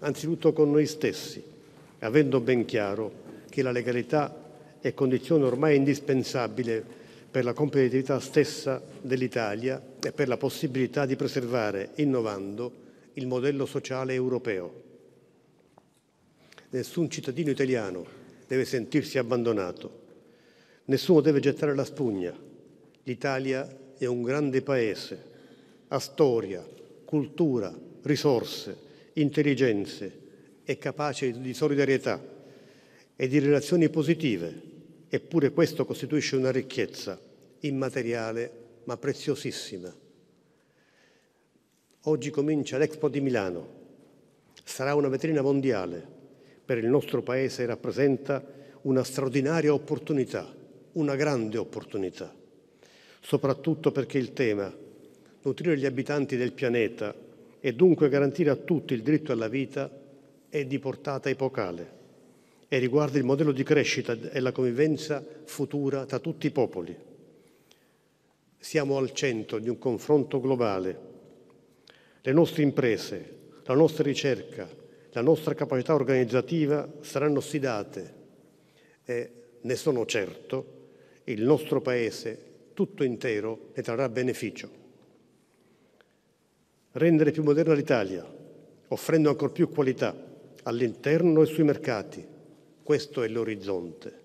anzitutto con noi stessi, avendo ben chiaro che la legalità è condizione ormai indispensabile per la competitività stessa dell'Italia e per la possibilità di preservare, innovando, il modello sociale europeo. Nessun cittadino italiano deve sentirsi abbandonato, nessuno deve gettare la spugna. L'Italia è un grande paese, ha storia, cultura, risorse, intelligenze e capace di solidarietà e di relazioni positive, eppure questo costituisce una ricchezza immateriale ma preziosissima. Oggi comincia l'Expo di Milano. Sarà una vetrina mondiale. Per il nostro Paese rappresenta una straordinaria opportunità, una grande opportunità, soprattutto perché il tema nutrire gli abitanti del pianeta e dunque garantire a tutti il diritto alla vita è di portata epocale e riguarda il modello di crescita e la convivenza futura tra tutti i popoli. Siamo al centro di un confronto globale. Le nostre imprese, la nostra ricerca, la nostra capacità organizzativa saranno sfidate e, ne sono certo, il nostro Paese tutto intero ne trarrà beneficio rendere più moderna l'Italia, offrendo ancora più qualità all'interno e sui mercati. Questo è l'orizzonte.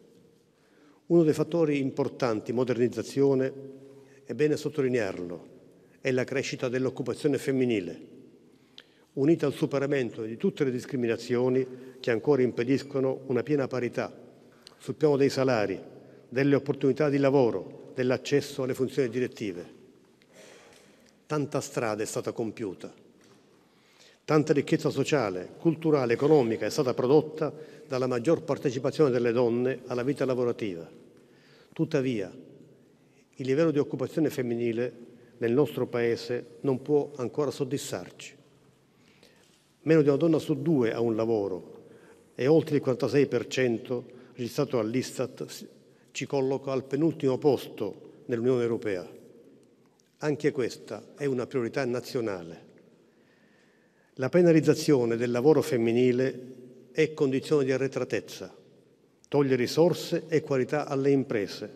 Uno dei fattori importanti, modernizzazione, è bene sottolinearlo, è la crescita dell'occupazione femminile, unita al superamento di tutte le discriminazioni che ancora impediscono una piena parità sul piano dei salari, delle opportunità di lavoro, dell'accesso alle funzioni direttive. Tanta strada è stata compiuta, tanta ricchezza sociale, culturale, economica è stata prodotta dalla maggior partecipazione delle donne alla vita lavorativa. Tuttavia, il livello di occupazione femminile nel nostro Paese non può ancora soddisfarci. Meno di una donna su due ha un lavoro e oltre il 46% registrato all'Istat ci colloca al penultimo posto nell'Unione Europea. Anche questa è una priorità nazionale. La penalizzazione del lavoro femminile è condizione di arretratezza, toglie risorse e qualità alle imprese.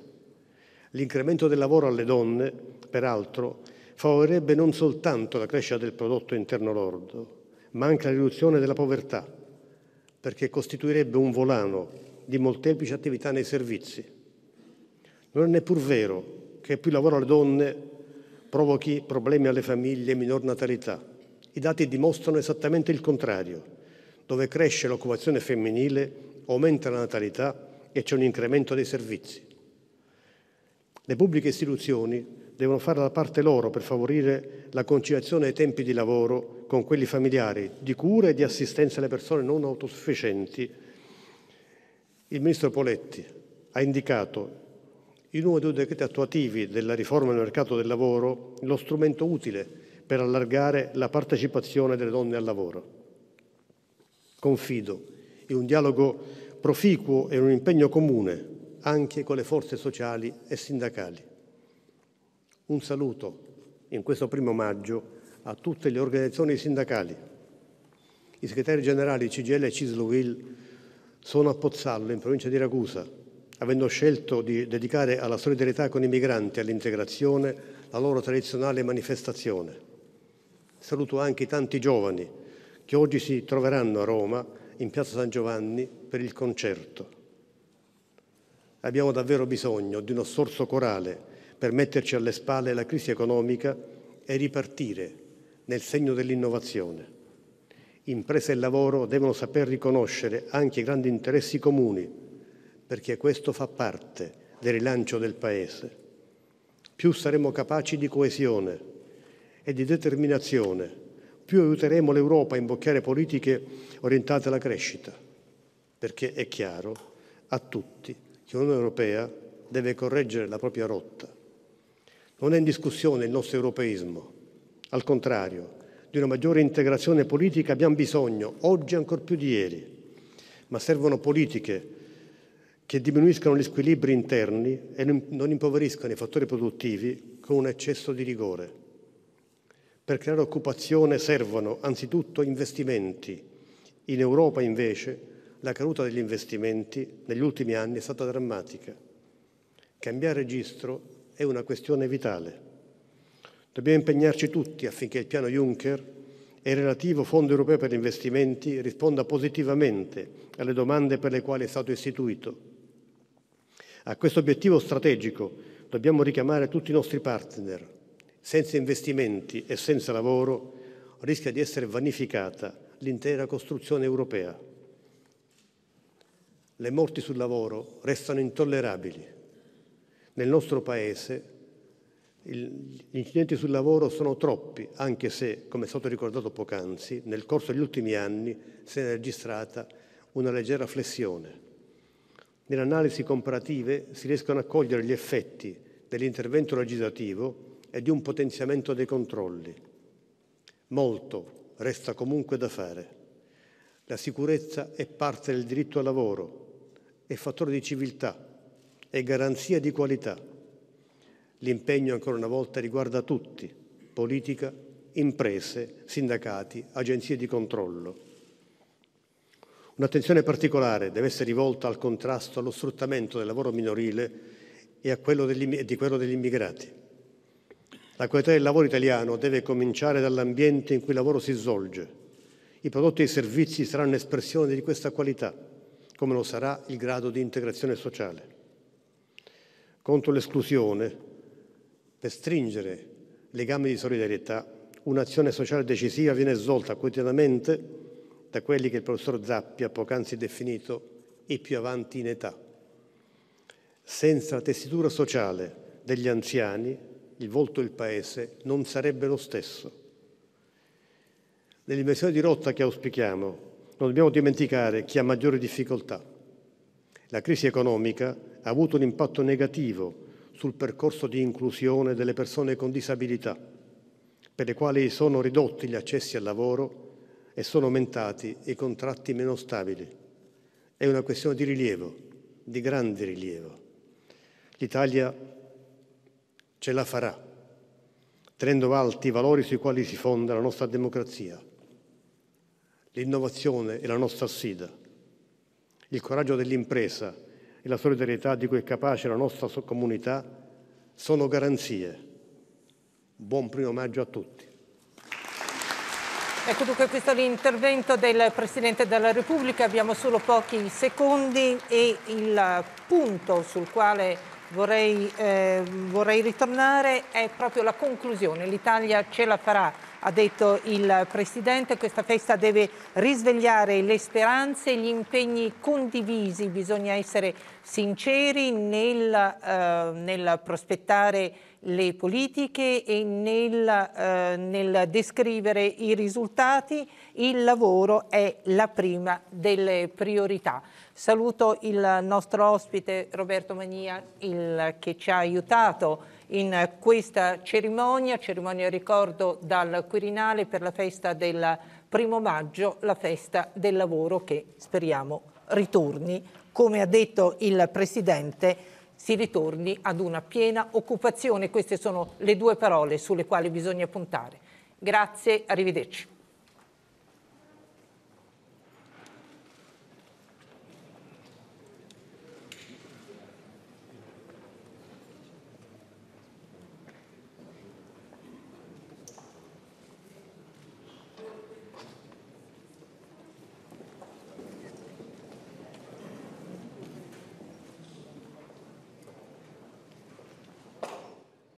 L'incremento del lavoro alle donne, peraltro, favorirebbe non soltanto la crescita del prodotto interno lordo, ma anche la riduzione della povertà, perché costituirebbe un volano di molteplici attività nei servizi. Non è neppur vero che più lavoro alle donne provochi problemi alle famiglie e minor natalità. I dati dimostrano esattamente il contrario. Dove cresce l'occupazione femminile, aumenta la natalità e c'è un incremento dei servizi. Le pubbliche istituzioni devono fare la parte loro per favorire la conciliazione dei tempi di lavoro con quelli familiari, di cura e di assistenza alle persone non autosufficienti. Il ministro Poletti ha indicato in uno dei decreti attuativi della riforma del mercato del lavoro lo strumento utile per allargare la partecipazione delle donne al lavoro. Confido in un dialogo proficuo e un impegno comune anche con le forze sociali e sindacali. Un saluto in questo primo maggio a tutte le organizzazioni sindacali. I segretari generali CGL e Cisluil sono a Pozzallo, in provincia di Ragusa, avendo scelto di dedicare alla solidarietà con i migranti e all'integrazione la loro tradizionale manifestazione. Saluto anche i tanti giovani che oggi si troveranno a Roma, in piazza San Giovanni, per il concerto. Abbiamo davvero bisogno di uno sforzo corale per metterci alle spalle la crisi economica e ripartire nel segno dell'innovazione. Impresa e lavoro devono saper riconoscere anche i grandi interessi comuni perché questo fa parte del rilancio del Paese. Più saremo capaci di coesione e di determinazione, più aiuteremo l'Europa a imboccare politiche orientate alla crescita, perché è chiaro a tutti che l'Unione Europea deve correggere la propria rotta. Non è in discussione il nostro europeismo, al contrario, di una maggiore integrazione politica abbiamo bisogno, oggi ancor più di ieri, ma servono politiche che diminuiscano gli squilibri interni e non impoveriscano i fattori produttivi con un eccesso di rigore. Per creare occupazione servono anzitutto investimenti. In Europa invece la caduta degli investimenti negli ultimi anni è stata drammatica. Cambiare registro è una questione vitale. Dobbiamo impegnarci tutti affinché il piano Juncker e il relativo Fondo europeo per gli investimenti risponda positivamente alle domande per le quali è stato istituito a questo obiettivo strategico dobbiamo richiamare tutti i nostri partner. Senza investimenti e senza lavoro rischia di essere vanificata l'intera costruzione europea. Le morti sul lavoro restano intollerabili. Nel nostro Paese gli incidenti sul lavoro sono troppi, anche se, come è stato ricordato poc'anzi, nel corso degli ultimi anni si è registrata una leggera flessione nelle analisi comparative si riescono a cogliere gli effetti dell'intervento legislativo e di un potenziamento dei controlli. Molto resta comunque da fare. La sicurezza è parte del diritto al lavoro, è fattore di civiltà, è garanzia di qualità. L'impegno ancora una volta riguarda tutti, politica, imprese, sindacati, agenzie di controllo. Un'attenzione particolare deve essere rivolta al contrasto allo sfruttamento del lavoro minorile e quello degli, di quello degli immigrati. La qualità del lavoro italiano deve cominciare dall'ambiente in cui il lavoro si svolge. I prodotti e i servizi saranno espressione di questa qualità, come lo sarà il grado di integrazione sociale. Contro l'esclusione, per stringere legami di solidarietà, un'azione sociale decisiva viene svolta quotidianamente da quelli che il professor Zappi ha poc'anzi definito i più avanti in età. Senza la tessitura sociale degli anziani, il volto del Paese non sarebbe lo stesso. Nell'invenzione di rotta che auspichiamo, non dobbiamo dimenticare chi ha maggiori difficoltà. La crisi economica ha avuto un impatto negativo sul percorso di inclusione delle persone con disabilità, per le quali sono ridotti gli accessi al lavoro e sono aumentati i contratti meno stabili. È una questione di rilievo, di grande rilievo. L'Italia ce la farà, tenendo alti i valori sui quali si fonda la nostra democrazia. L'innovazione è la nostra sfida. Il coraggio dell'impresa e la solidarietà di cui è capace la nostra comunità sono garanzie. Buon primo maggio a tutti. Ecco dunque questo è l'intervento del Presidente della Repubblica, abbiamo solo pochi secondi e il punto sul quale vorrei, eh, vorrei ritornare è proprio la conclusione, l'Italia ce la farà ha detto il Presidente, questa festa deve risvegliare le speranze e gli impegni condivisi, bisogna essere sinceri nel, eh, nel prospettare le politiche e nel, eh, nel, descrivere i risultati, il lavoro è la prima delle priorità. Saluto il nostro ospite Roberto Mania il, che ci ha aiutato in questa cerimonia, cerimonia ricordo dal Quirinale per la festa del primo maggio, la festa del lavoro che speriamo ritorni, come ha detto il Presidente, si ritorni ad una piena occupazione. Queste sono le due parole sulle quali bisogna puntare. Grazie, arrivederci.